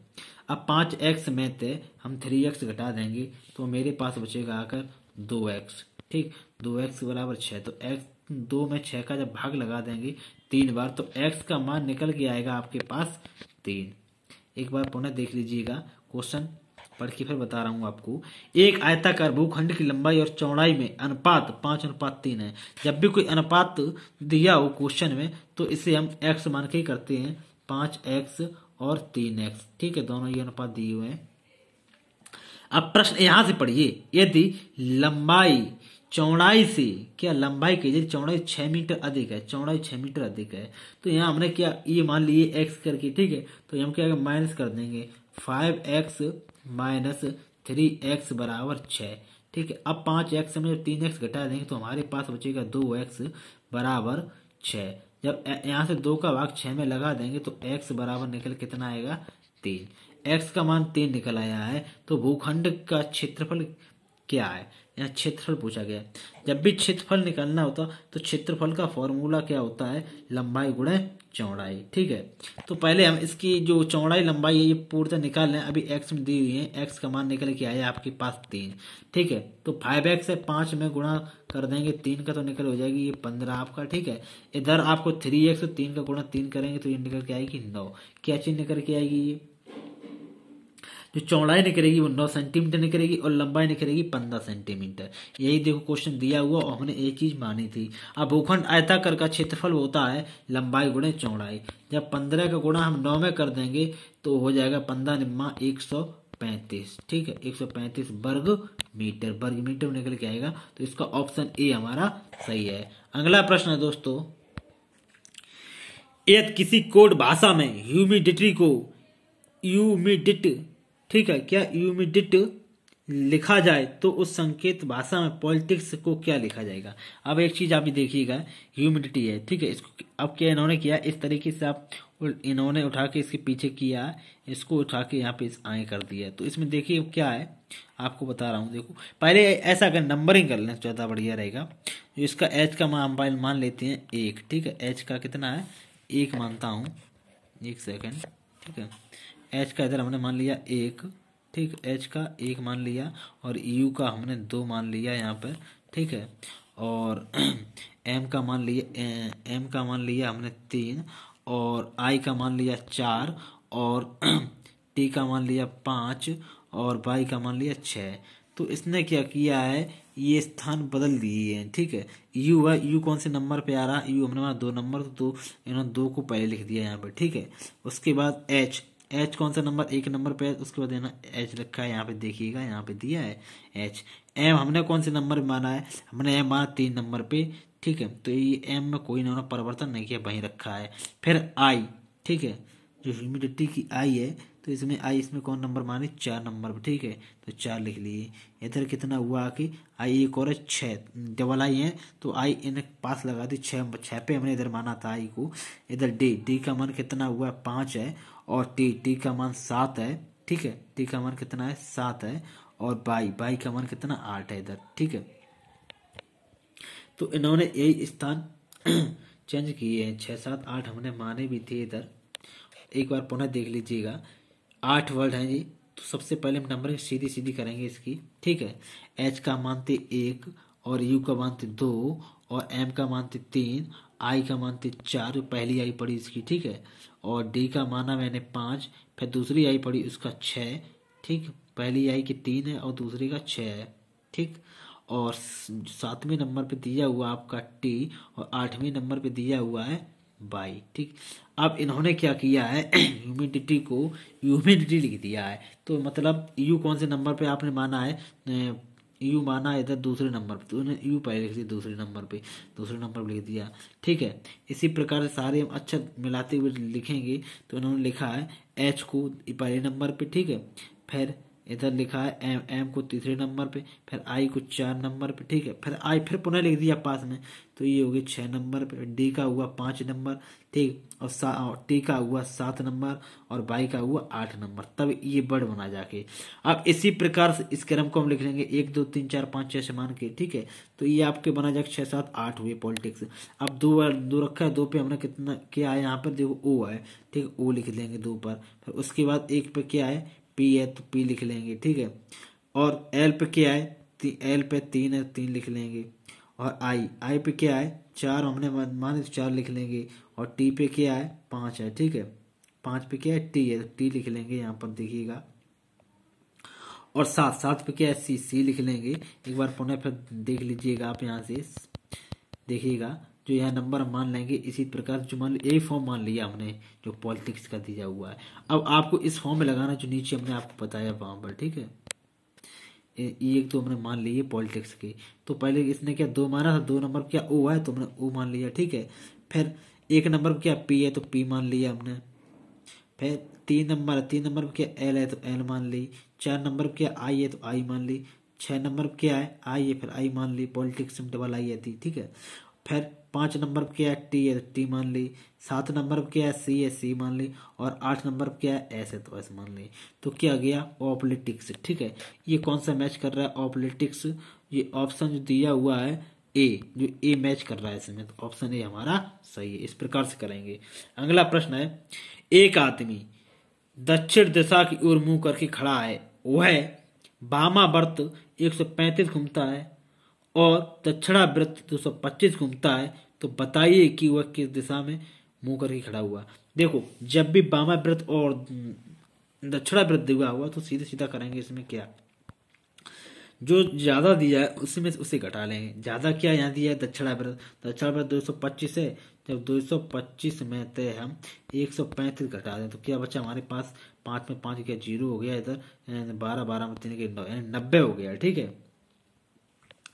अब पाँच एक्स में थे हम थ्री एक्स घटा देंगे तो मेरे पास बचेगा आकर दो एक्स ठीक दो एक्स बराबर छः तो एक्स दो में छः का जब भाग लगा देंगे तीन बार तो एक्स का मान निकल के आएगा आपके पास तीन एक बार पुनः देख लीजिएगा क्वेश्चन पढ़ के फिर बता रहा हूँ आपको एक आयताकार भूखंड की लंबाई और चौड़ाई में अनुपात पाँच अनुपात तीन है जब भी कोई अनुपात दिया हो क्वेश्चन में तो इसे हम एक्स मान के ही करते हैं पाँच एक्स और तीन एक्स ठीक है दोनों ये अनुपात दिए हुए हैं अब प्रश्न यहाँ से पढ़िए यदि लंबाई चौड़ाई से क्या लंबाई की यदि चौड़ाई छः मीटर अधिक है चौड़ाई छः मीटर अधिक है तो यहाँ हमने क्या ये मान लिए एक्स करके ठीक है तो हम क्या माइनस कर देंगे five x minus three x बराबर छः ठीक है अब पाँच एक्स में जब तीन एक्स घटा देंगे तो हमारे पास बचेगा दो एक्स बराबर छः जब यहाँ से दो का भाग छः में लगा देंगे तो एक्स बराबर निकल कितना आएगा तीन एक्स का मान तीन निकल आया है तो भूखंड का क्षेत्रफल क्या है यहाँ क्षेत्रफल पूछा गया है जब भी क्षेत्रफल निकालना होता तो क्षेत्रफल का फॉर्मूला क्या होता है लंबाई गुणे चौड़ाई ठीक है तो पहले हम इसकी जो चौड़ाई लंबाई है ये पूर्णतः निकाल लें अभी एक्स में दी हुई है एक्स का मान निकल के आया आपके पास तीन ठीक है तो फाइव एक्स है पांच में गुणा कर देंगे तीन का तो निकल हो जाएगी ये पंद्रह आपका ठीक है इधर आपको थ्री एक्स तो तीन का गुणा तीन करेंगे तो ये निकल के आएगी नौ क्या चीज निकल के आएगी ये जो चौड़ाई निकलेगी वो नौ सेंटीमीटर निकलेगी और लंबाई निकलेगी पंद्रह सेंटीमीटर यही देखो क्वेश्चन दिया हुआ और हमने एक चीज मानी थी अब भूखंड आयताकर का क्षेत्रफल होता है लंबाई गुणे चौड़ाई जब पंद्रह का गुणा हम नौ में कर देंगे तो हो जाएगा पंद्रह निम्मा एक सौ पैंतीस ठीक है एक सौ पैंतीस वर्ग मीटर वर्ग मीटर में निकल के आएगा तो इसका ऑप्शन ए हमारा सही है अगला प्रश्न है दोस्तों यदि किसी कोड भाषा में ह्यूमिडिटी को ह्यूमिडिट ठीक है क्या यूमिडिट लिखा जाए तो उस संकेत भाषा में पॉलिटिक्स को क्या लिखा जाएगा अब एक चीज आप देखिएगा ह्यूमिडिटी है ठीक है इसको अब क्या इन्होंने किया इस तरीके से आप इन्होंने उठा के इसके पीछे किया इसको उठा के यहाँ पे आए कर दिया तो इसमें देखिए क्या है आपको बता रहा हूँ देखो पहले ऐसा कर नंबरिंग कर लेना ज़्यादा बढ़िया रहेगा जो इसका एच का मोबाइल मान लेते हैं एक ठीक है एच का कितना है एक मानता हूँ एक सेकेंड ठीक है एच का इधर हमने मान लिया एक ठीक एच का एक मान लिया और यू का हमने दो मान लिया यहाँ पर ठीक है और एम का मान लिया एम का मान लिया हमने तीन और आई का मान लिया चार और टी का मान लिया पाँच और बाई का मान लिया छः तो इसने क्या किया है ये स्थान बदल दिए हैं ठीक है यू है यू कौन से नंबर पे आ रहा है यू हमने वहाँ दो नंबर तो दो इन्होंने दो को पहले लिख दिया यहाँ पर ठीक है उसके बाद एच एच कौन सा नंबर एक नंबर पे उसके बाद देना एच रखा है यहाँ पे देखिएगा यहाँ पे दिया है एच एम हमने कौन से नंबर माना है हमने एम माना तीन नंबर पे ठीक है तो ये एम में कोई ना परिवर्तन नहीं किया वहीं रखा है फिर आई ठीक है जो ह्यूमिडिटी की आई है तो इसमें आई इसमें कौन नंबर माने चार नंबर पर ठीक है तो चार लिख लिए इधर कितना हुआ कि आई एक और है छः डबल आई है तो आई इन पास लगा दी छः छः पे हमने इधर माना था आई को इधर डी डी का मान कितना हुआ है पाँच है और टी टी का मान सात है ठीक है टी का मान कितना है सात है और बाई बाई का मान कितना आठ है इधर ठीक है तो इन्होंने यही स्थान चेंज किए हैं छः सात आठ हमने माने भी थे इधर एक बार पुनः देख लीजिएगा आठ वर्ड हैं जी तो सबसे पहले हम नंबरिंग सीधी सीधी करेंगे इसकी ठीक है एच का मानते एक और यू का मानते दो और एम का मानते तीन आई का मान थी चार पहली आई पड़ी इसकी ठीक है और डी का माना मैंने पाँच फिर दूसरी आई पड़ी उसका छः ठीक पहली आई की तीन है और दूसरी का छः है ठीक और सातवें नंबर पे दिया हुआ आपका टी और आठवें नंबर पे दिया हुआ है बाई ठीक अब इन्होंने क्या किया है ह्यूमिडिटी को ह्यूमिडिटी लिख दिया है तो मतलब यू कौन से नंबर पे आपने माना है यू माना इधर दूसरे नंबर पर तूने यू पहले लिख दिया दूसरे नंबर पे दूसरे नंबर पर लिख दिया ठीक है इसी प्रकार से सारे हम अच्छा मिलाते हुए लिखेंगे तो उन्होंने लिखा है एच को पहले नंबर पे ठीक है फिर इधर लिखा है एम एम को तीसरे नंबर पे फिर आई को चार नंबर पे ठीक है फिर आई फिर पुनः लिख दिया पास में तो ये हो गई छः नंबर पे डी का हुआ पाँच नंबर ठीक और सा टी का हुआ सात नंबर और बाई का हुआ आठ नंबर तब ये बर्ड बना जाके अब इसी प्रकार से इस क्रम को हम लिख लेंगे एक दो तीन चार पाँच छः समान के ठीक है तो ये आपके बना जाके छः सात आठ हुए पॉलिटिक्स अब दो दो रखा है दो पे हमने कितना क्या है यहाँ पर देखो ओ है ठीक ओ लिख देंगे दो पर फिर उसके बाद एक पे क्या है पी है तो पी लिख लेंगे ठीक है और एल पे क्या है एल पे तीन है तीन लिख लेंगे और आई आई पे क्या है चार हमने माने तो चार लिख लेंगे और टी पे क्या है पाँच है ठीक है पाँच पे क्या है टी है टी लिख लेंगे यहाँ पर देखिएगा और सात सात पे क्या है सी सी लिख लेंगे एक बार पुनः फिर देख लीजिएगा आप यहाँ से देखिएगा जो यह नंबर मान लेंगे इसी प्रकार जो मान यही फॉर्म मान लिया हमने जो पॉलिटिक्स का दिया हुआ है अब आपको इस फॉर्म में लगाना जो नीचे हमने आपको बताया वहाँ पर ठीक है ये एक तो हमने मान ली है पॉलिटिक्स की तो पहले इसने क्या दो माना था दो नंबर क्या ओ है तो हमने ओ मान लिया ठीक है फिर एक नंबर क्या पी है तो पी मान लिया हमने फिर तीन नंबर तीन नंबर क्या एल है तो एल मान ली चार नंबर क्या आई है तो आई मान ली छः नंबर क्या है आई है फिर आई मान ली पॉलिटिक्स में डबल आई थी ठीक है फिर पाँच नंबर पर क्या है टी है टी मान ली सात नंबर पर क्या है सी है सी मान ली और आठ नंबर पर क्या है एस है तो एस मान ली तो क्या गया ऑपलेटिक्स ठीक है ये कौन सा मैच कर रहा है ऑपलेटिक्स ये ऑप्शन जो दिया हुआ है ए जो ए मैच कर रहा है इसमें तो ऑप्शन ए हमारा सही है इस प्रकार से करेंगे अगला प्रश्न है एक आदमी दक्षिण दिशा की ओर मुंह करके खड़ा है वह बामा सौ पैंतीस घूमता है और दक्षिणा सौ पच्चीस घूमता है तो बताइए कि वह किस दिशा में मुंह करके खड़ा हुआ देखो जब भी बामा व्रत और दक्षिणा व्रत दिया हुआ तो सीधे सीधा करेंगे इसमें क्या जो ज़्यादा दिया है उसी में उसे घटा लेंगे ज़्यादा क्या यहाँ दिया है दक्षिणा व्रत दक्षिणा व्रत दो सौ पच्चीस है जब दो सौ पच्चीस में तय हम एक सौ पैंतीस घटा दें तो क्या बच्चा हमारे पास पाँच में पाँच क्या जीरो हो गया इधर बारह बारह में तीन के नब्बे हो गया ठीक है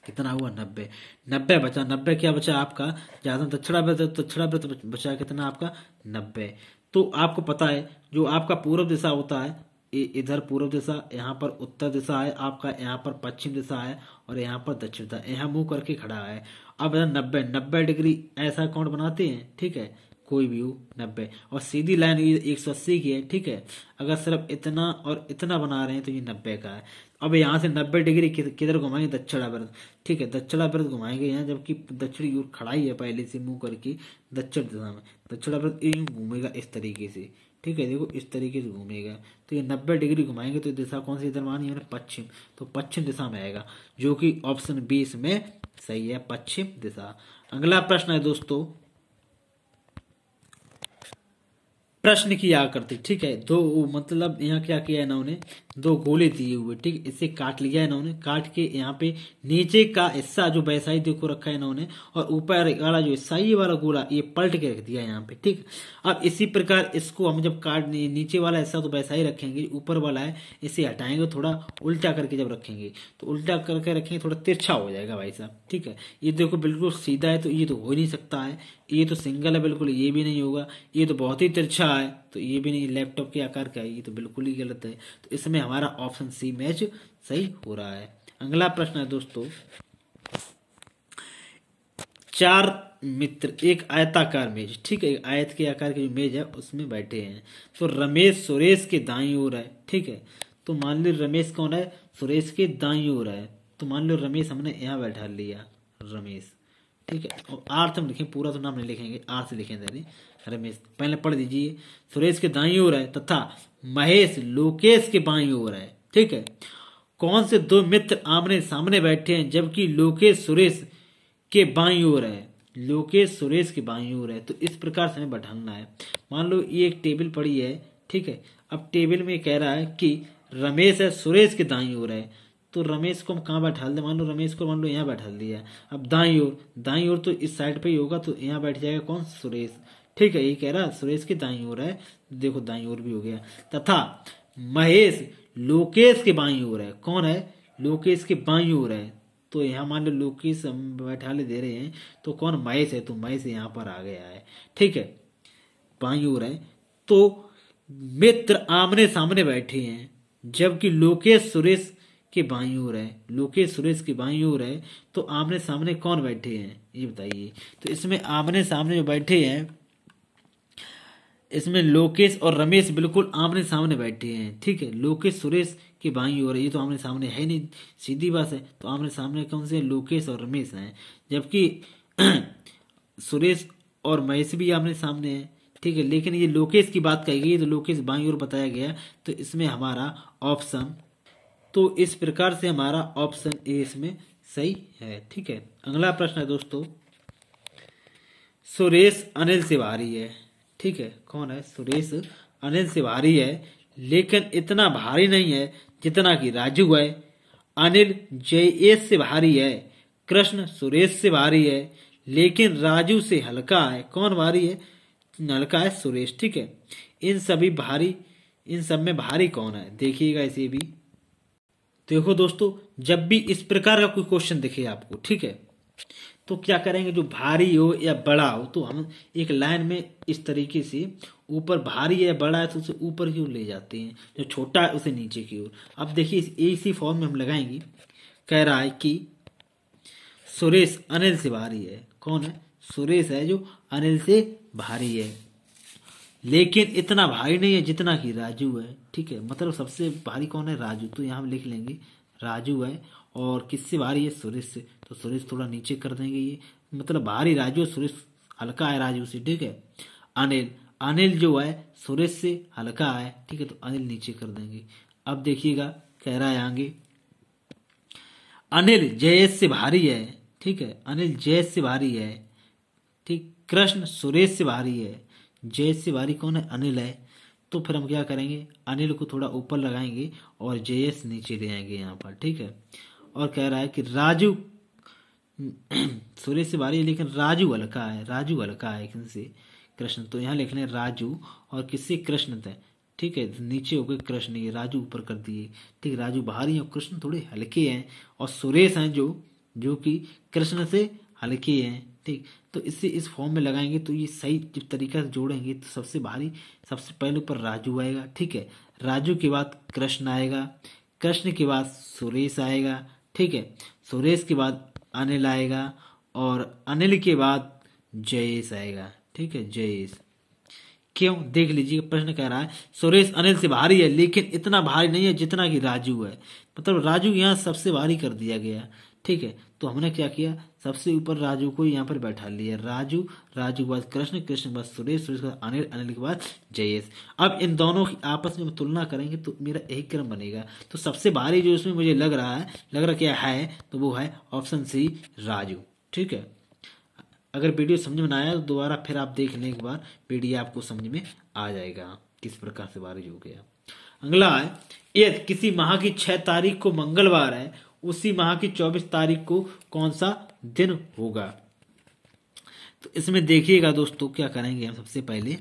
कितना हुआ नब्बे नब्बे बचा नब्बे क्या बचा आपका ज़्यादा दक्षिणा तो व्रत दक्षिणा तो व्रत बचा कितना आपका नब्बे तो आपको पता है जो आपका पूर्व दिशा होता है इधर पूर्व दिशा यहाँ पर उत्तर दिशा है आपका यहाँ पर पश्चिम दिशा है और यहाँ पर दक्षिण दिशा यहाँ मुंह करके खड़ा है अब इधर नब्बे नब्बे डिग्री ऐसा अकाउंट बनाते हैं ठीक है कोई भी हो नब्बे और सीधी लाइन ये एक सौ अस्सी की है ठीक है अगर सिर्फ इतना और इतना बना रहे हैं तो ये नब्बे का है अब यहाँ से नब्बे डिग्री किधर घुमाएंगे दक्षिणा वृत्त ठीक है दक्षिणा वृत्त घुमाएंगे यहाँ जबकि दक्षिण की ओर खड़ा ही है पहले से मुंह करके दक्षिण दिशा में दक्षिणा वृत्त यूँ घूमेगा इस तरीके से ठीक है देखो इस तरीके से घूमेगा तो ये नब्बे डिग्री घुमाएंगे तो दिशा कौन सी इधर मानी है पश्चिम तो पश्चिम दिशा में आएगा जो कि ऑप्शन बी इसमें सही है पश्चिम दिशा अगला प्रश्न है दोस्तों प्रश्न किया करते ठीक है दो मतलब यहाँ क्या किया है इन्होंने दो गोले दिए हुए ठीक इसे काट लिया है इन्होंने काट के यहाँ पे नीचे का हिस्सा जो बैसाई ही देखो रखा है इन्होंने और ऊपर वाला जो हिस्सा ये वाला गोला ये पलट के रख दिया है यहाँ पे ठीक अब इसी प्रकार इसको हम जब काट नीचे वाला हिस्सा तो बैसा ही रखेंगे ऊपर वाला है इसे हटाएंगे थोड़ा उल्टा करके जब रखेंगे तो उल्टा करके रखेंगे थोड़ा तिरछा हो जाएगा भाई साहब ठीक है ये देखो बिल्कुल सीधा है तो ये तो हो नहीं सकता है ये तो सिंगल है बिल्कुल ये भी नहीं होगा ये तो बहुत ही तिरछा रहा है तो ये भी नहीं लैपटॉप के आकार का है ये तो बिल्कुल ही गलत है तो इसमें हमारा ऑप्शन सी मैच सही हो रहा है अगला प्रश्न है दोस्तों चार मित्र एक आयताकार मेज ठीक है आयत के आकार की जो मेज है उसमें बैठे हैं तो रमेश सुरेश के दाई ओर है ठीक है तो मान लो रमेश कौन है सुरेश के दाई ओर है तो मान लो रमेश हमने यहाँ बैठा लिया रमेश ठीक है और आर्थ तो हम लिखें पूरा तो नाम नहीं लिखेंगे आर्थ लिखें पहले रमेश पहले पढ़ दीजिए सुरेश के दाई ओर है तथा महेश लोकेश के बाई ओर है ठीक है कौन से दो मित्र आमने सामने बैठे हैं जबकि लोकेश सुरेश के बाई ओर है लोकेश सुरेश के बाई ओर है तो इस प्रकार से हमें बैठाना है मान लो ये एक टेबल पड़ी है ठीक है अब टेबल में कह रहा है कि रमेश है सुरेश के दाई ओर है तो रमेश को हम कहाँ बैठा दे मान लो रमेश को मान लो यहाँ बैठा दिया अब दाई ओर दाई ओर तो इस साइड पे ही होगा तो यहाँ बैठ जाएगा कौन सुरेश ठीक है ये कह रहा सुरेश के दाई ओर है देखो दाई ओर भी हो गया तथा महेश लोकेश के बाई ओर है कौन है लोकेश के बाई ओर है तो यहाँ मान लो लोकेश हम बैठाले दे रहे हैं तो कौन महेश है तो महेश यहाँ पर आ गया है ठीक है बाई ओर है तो मित्र आमने सामने बैठे हैं जबकि लोकेश सुरेश के बाई ओर है लोकेश सुरेश के बाई ओर है तो आमने सामने कौन बैठे हैं ये बताइए तो इसमें आमने सामने जो बैठे हैं इसमें लोकेश और रमेश बिल्कुल आमने सामने बैठे हैं ठीक है लोकेश सुरेश के बाई और ये तो आमने सामने है नहीं सीधी बात है तो आमने सामने कौन से लोकेश और रमेश हैं जबकि सुरेश और महेश भी आमने सामने हैं ठीक है लेकिन ये लोकेश की बात कही गई तो लोकेश बाई और बताया गया तो इसमें हमारा ऑप्शन तो इस प्रकार से हमारा ऑप्शन ए इसमें सही है ठीक है अगला प्रश्न है दोस्तों सुरेश अनिल तिवारी है ठीक है कौन है सुरेश अनिल से भारी है लेकिन इतना भारी नहीं है जितना कि राजू है अनिल जयेश से भारी है कृष्ण सुरेश से भारी है लेकिन राजू से हल्का है कौन भारी है हल्का है सुरेश ठीक है इन सभी भारी इन सब में भारी कौन है देखिएगा इसे भी देखो दोस्तों जब भी इस प्रकार का कोई क्वेश्चन दिखे आपको ठीक है तो क्या करेंगे जो भारी हो या बड़ा हो तो हम एक लाइन में इस तरीके से ऊपर भारी है बड़ा है तो उसे ऊपर की ओर ले जाते हैं जो छोटा है उसे नीचे की ओर अब देखिए इसी फॉर्म में हम लगाएंगे कह रहा है कि सुरेश अनिल से भारी है कौन है सुरेश है जो अनिल से भारी है लेकिन इतना भारी नहीं है जितना कि राजू है ठीक है मतलब सबसे भारी कौन है राजू तो यहाँ हम लिख लेंगे राजू है और किससे भारी है सुरेश से तो सुरेश थोड़ा नीचे कर देंगे ये मतलब भारी राजू सुरेश हल्का है राजू से ठीक है अनिल अनिल जो है सुरेश से हल्का है ठीक है तो अनिल नीचे कर देंगे अब देखिएगा कह रहा है आगे अनिल जयेश से भारी है ठीक है अनिल जयेश से भारी है ठीक कृष्ण सुरेश से भारी है जयेश से भारी कौन है अनिल है तो फिर हम क्या करेंगे अनिल को थोड़ा ऊपर लगाएंगे और जयेश नीचे ले आएंगे यहाँ पर ठीक है और कह रहा है कि राजू सुरेश तिवारी है लेकिन राजू अलका है राजू अलका है किनसे कृष्ण तो यहाँ लिख लें राजू और किससे कृष्ण थे ठीक है नीचे हो गए कृष्ण ये राजू ऊपर कर दिए ठीक राजू बाहरी और कृष्ण थोड़े हल्के हैं और सुरेश हैं जो जो कि कृष्ण से हल्के हैं ठीक तो इससे इस फॉर्म में लगाएंगे तो ये सही जब तरीका से जोड़ेंगे तो सबसे भारी सबसे पहले ऊपर राजू आएगा ठीक है राजू के बाद कृष्ण आएगा कृष्ण के बाद सुरेश आएगा ठीक है सुरेश के बाद अनिल आएगा और अनिल के बाद जयेश आएगा ठीक है जयेश क्यों देख लीजिए प्रश्न कह रहा है सुरेश अनिल से भारी है लेकिन इतना भारी नहीं है जितना कि राजू है मतलब राजू यहाँ सबसे भारी कर दिया गया ठीक है तो हमने क्या किया सबसे ऊपर राजू को यहाँ पर बैठा लिया राजू राजू के बाद कृष्ण कृष्ण के बाद सुरेश सुरेश के बाद अनिल अनिल के बाद जयेश अब इन दोनों की आपस में तुलना करेंगे तो मेरा एक क्रम बनेगा तो सबसे भारी जो इसमें मुझे लग रहा है लग रहा क्या है तो वो है ऑप्शन सी राजू ठीक है अगर वीडियो समझ में आया तो दोबारा फिर आप देख लें एक बार वीडियो आपको समझ में आ जाएगा किस प्रकार से बारिश हो गया अगला है यदि किसी माह की छह तारीख को मंगलवार है उसी माह की चौबीस तारीख को कौन सा दिन होगा तो इसमें देखिएगा दोस्तों क्या करेंगे हम सबसे पहले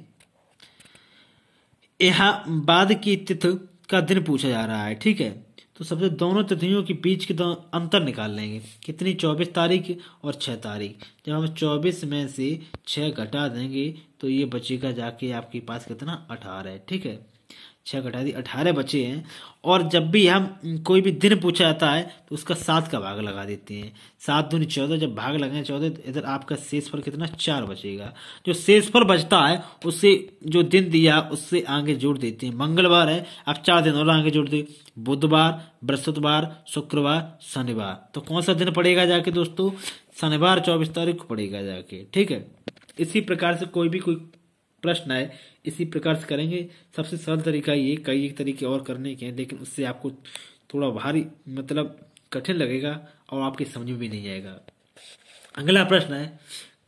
यहाँ बाद की तिथि का दिन पूछा जा रहा है ठीक है तो सबसे दोनों तिथियों के बीच के अंतर निकाल लेंगे कितनी चौबीस तारीख और छह तारीख जब हम चौबीस में से छह घटा देंगे तो ये बचेगा जाके आपके पास कितना अठारह ठीक है छः घटा दी अठारह बचे हैं और जब भी हम कोई भी दिन पूछा जाता है तो उसका सात का भाग लगा देते हैं सात दूनी चौदह जब भाग लगाए चौदह तो इधर आपका शेष पर कितना चार बचेगा जो शेष पर बचता है उससे जो दिन दिया उससे आगे जोड़ देते हैं मंगलवार है आप चार दिन और आगे जोड़ दे बुधवार बृहस्पतिवार शुक्रवार शनिवार तो कौन सा दिन पड़ेगा जाके दोस्तों शनिवार चौबीस तारीख को पड़ेगा जाके ठीक है इसी प्रकार से कोई भी कोई प्रश्न आए इसी प्रकार से करेंगे सबसे सरल तरीका ये कई एक तरीके और करने के हैं लेकिन उससे आपको थोड़ा भारी मतलब कठिन लगेगा और आपके समझ में भी नहीं आएगा अगला प्रश्न है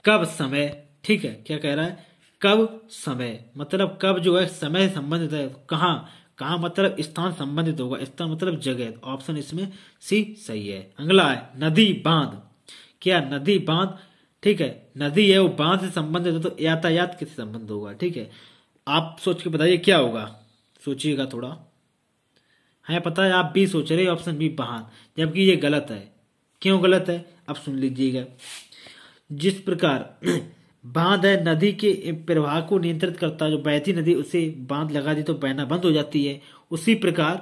कब समय ठीक है क्या कह रहा है कब समय मतलब कब जो है समय संबंधित है कहाँ कहाँ मतलब स्थान संबंधित होगा स्थान मतलब जगह ऑप्शन इसमें सी सही है अगला है नदी बांध क्या नदी बांध ठीक है नदी है वो बांध से संबंधित है तो यातायात किससे संबंध होगा ठीक है आप सोच के बताइए क्या होगा सोचिएगा थोड़ा है हाँ, पता है आप बी सोच रहे हो ऑप्शन बी बहान जबकि ये गलत है क्यों गलत है आप सुन लीजिएगा जिस प्रकार बांध है नदी के प्रवाह को नियंत्रित करता है जो बहती नदी उसे बांध लगा दी तो बहना बंद हो जाती है उसी प्रकार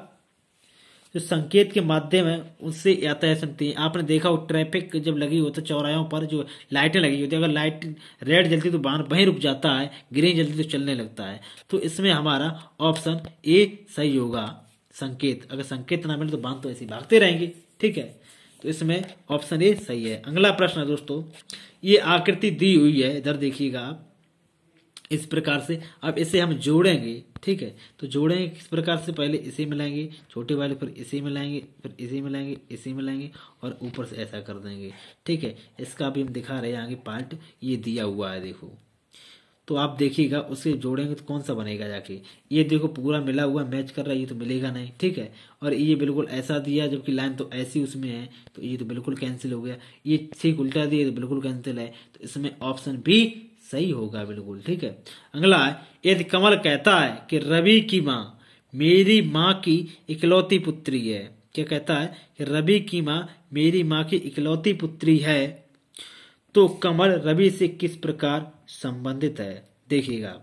जो संकेत के माध्यम है उससे यातायात समती है आपने देखा हो ट्रैफिक जब लगी हो तो चौराहों पर जो लाइटें लगी होती है अगर लाइट रेड जलती तो वाहन वहीं रुक जाता है ग्रीन जलती तो चलने लगता है तो इसमें हमारा ऑप्शन ए सही होगा संकेत अगर संकेत ना मिले तो वाहन तो ऐसे भागते रहेंगे ठीक है तो इसमें ऑप्शन ए सही है अगला प्रश्न है दोस्तों ये आकृति दी हुई है इधर देखिएगा आप इस प्रकार से अब इसे हम जोड़ेंगे ठीक है तो जोड़ेंगे किस प्रकार से पहले इसे मिलाएंगे छोटे वाले फिर इसे मिलाएंगे फिर इसे मिलाएंगे इसे मिलाएंगे और ऊपर से ऐसा कर देंगे ठीक है इसका भी हम दिखा रहे हैं आगे पार्ट ये दिया हुआ है देखो तो आप देखिएगा उसे जोड़ेंगे तो कौन सा बनेगा जाके ये देखो पूरा मिला हुआ मैच कर रहा है ये तो मिलेगा नहीं ठीक है और ये बिल्कुल ऐसा दिया जबकि लाइन तो ऐसी उसमें है तो ये तो बिल्कुल कैंसिल हो गया ये ठीक उल्टा दिया तो बिल्कुल कैंसिल है तो इसमें ऑप्शन बी सही होगा बिल्कुल ठीक है अगला यदि कमल कहता है कि रवि की माँ मेरी माँ की इकलौती पुत्री है क्या कहता है कि रवि की माँ मेरी माँ की इकलौती पुत्री है तो कमल रवि से किस प्रकार संबंधित है देखिएगा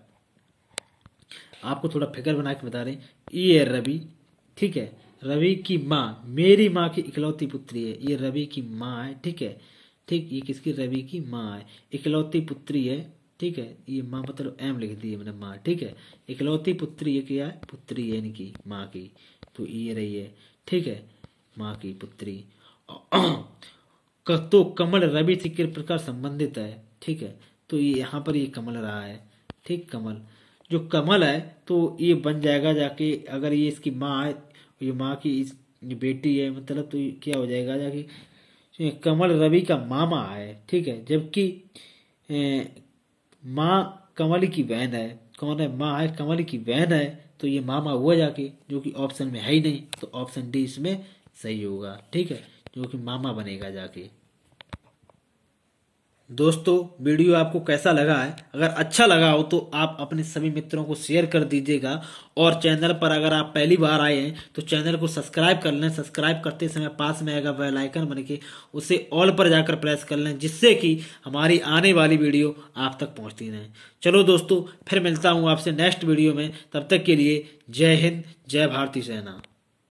आपको थोड़ा फिगर बना के बता रहे हैं ये रवि ठीक है रवि की माँ मेरी माँ की इकलौती पुत्री है ये रवि की माँ है ठीक है ठीक ये किसकी रवि की माँ है इकलौती पुत्री है ठीक है ये माँ मतलब एम लिख दी है मैंने माँ ठीक है इकलौती पुत्री ये क्या है पुत्री यानी कि माँ की तो ये रही है ठीक है माँ की पुत्री तो कमल रवि से किस प्रकार संबंधित है ठीक है तो ये यहाँ पर ये कमल रहा है ठीक कमल जो कमल है तो ये बन जाएगा जाके अगर ये इसकी माँ है ये माँ की इस बेटी है मतलब तो क्या हो जाएगा जाके कमल रवि का मामा है ठीक है जबकि माँ कंवल की बहन है कौन है माँ है कंवल की बहन है तो ये मामा हुआ जाके जो कि ऑप्शन में है ही नहीं तो ऑप्शन डी इसमें सही होगा ठीक है जो कि मामा बनेगा जाके दोस्तों वीडियो आपको कैसा लगा है अगर अच्छा लगा हो तो आप अपने सभी मित्रों को शेयर कर दीजिएगा और चैनल पर अगर आप पहली बार आए हैं तो चैनल को सब्सक्राइब कर लें सब्सक्राइब करते समय पास में आएगा बेल आइकन बन के उसे ऑल पर जाकर प्रेस कर लें जिससे कि हमारी आने वाली वीडियो आप तक पहुँचती रहे चलो दोस्तों फिर मिलता हूँ आपसे नेक्स्ट वीडियो में तब तक के लिए जय हिंद जय भारती सेना